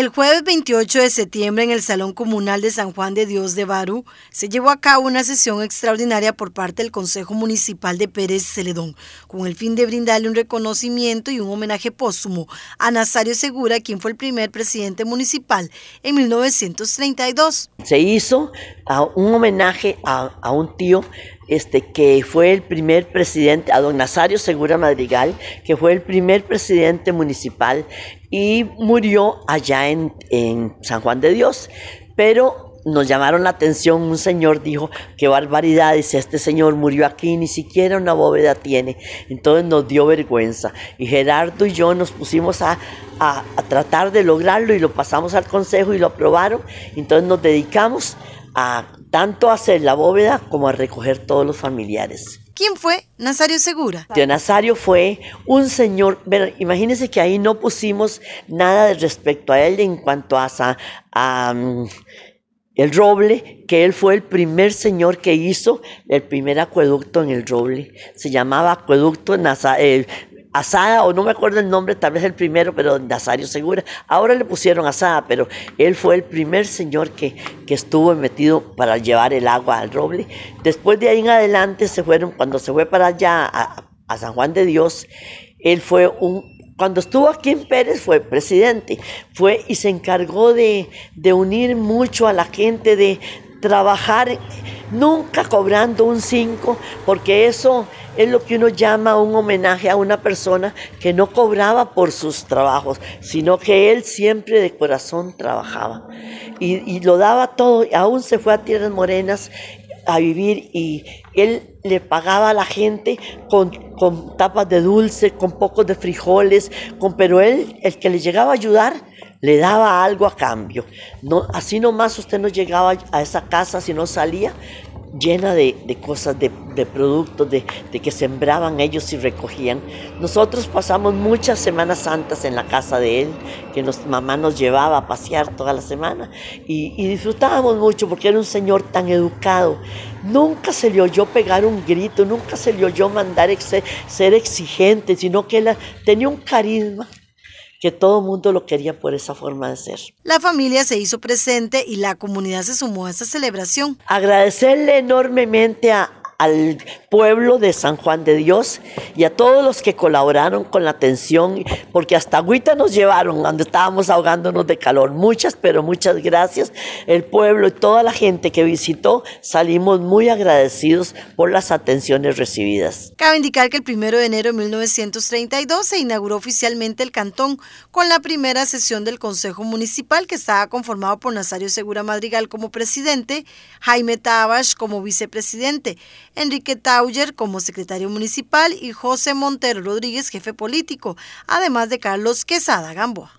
El jueves 28 de septiembre en el Salón Comunal de San Juan de Dios de Barú se llevó a cabo una sesión extraordinaria por parte del Consejo Municipal de Pérez Celedón, con el fin de brindarle un reconocimiento y un homenaje póstumo a Nazario Segura, quien fue el primer presidente municipal en 1932. Se hizo un homenaje a, a un tío este, que fue el primer presidente, a don Nazario Segura Madrigal, que fue el primer presidente municipal y murió allá en, San Juan de Dios. Pero nos llamaron la atención, un señor dijo, qué barbaridad, dice, este señor murió aquí, ni siquiera una bóveda tiene. Entonces nos dio vergüenza. Y Gerardo y yo nos pusimos a, a tratar de lograrlo y lo pasamos al consejo y lo aprobaron. Entonces nos dedicamos tanto a hacer la bóveda como a recoger todos los familiares. ¿Quién fue Nazario Segura? De Nazario fue un señor, imagínense que ahí no pusimos nada respecto a él en cuanto a, mm, el roble, que él fue el primer señor que hizo el primer acueducto en el roble. Se llamaba acueducto Nazario, Asada, o no me acuerdo el nombre, tal vez el primero, pero Nazario Segura. Ahora le pusieron Asada, pero él fue el primer señor que, que estuvo metido para llevar el agua al roble. Después de ahí en adelante se fueron, cuando se fue para allá a, San Juan de Dios, él fue un cuando estuvo aquí en Pérez fue presidente, fue y se encargó de unir mucho a la gente, de, trabajar nunca cobrando un cinco, porque eso es lo que uno llama un homenaje a una persona que no cobraba por sus trabajos, sino que él siempre de corazón trabajaba y, lo daba todo, aún se fue a Tierras Morenas a vivir y él le pagaba a la gente con, tapas de dulce, con pocos de frijoles, con, pero él, el que le llegaba a ayudar, le daba algo a cambio. No, así nomás usted no llegaba a esa casa si no salía llena de, cosas, de, productos, de, que sembraban ellos y recogían. Nosotros pasamos muchas Semanas Santas en la casa de él, que mamá nos llevaba a pasear toda la semana y, disfrutábamos mucho porque era un señor tan educado. Nunca se le oyó pegar un grito, nunca se le oyó mandar ser exigente, sino que él tenía un carisma que todo mundo lo quería por esa forma de ser. La familia se hizo presente y la comunidad se sumó a esta celebración. Agradecerle enormemente a, al pueblo de San Juan de Dios y a todos los que colaboraron con la atención, porque hasta agüita nos llevaron cuando estábamos ahogándonos de calor. Muchas, pero muchas gracias. El pueblo y toda la gente que visitó salimos muy agradecidos por las atenciones recibidas. Cabe indicar que el 1 de enero de 1932 se inauguró oficialmente el cantón con la primera sesión del Consejo Municipal que estaba conformado por Nazario Segura Madrigal como presidente, Jaime Tabas como vicepresidente. Enrique Tauer como secretario municipal y José Montero Rodríguez, jefe político, además de Carlos Quesada Gamboa.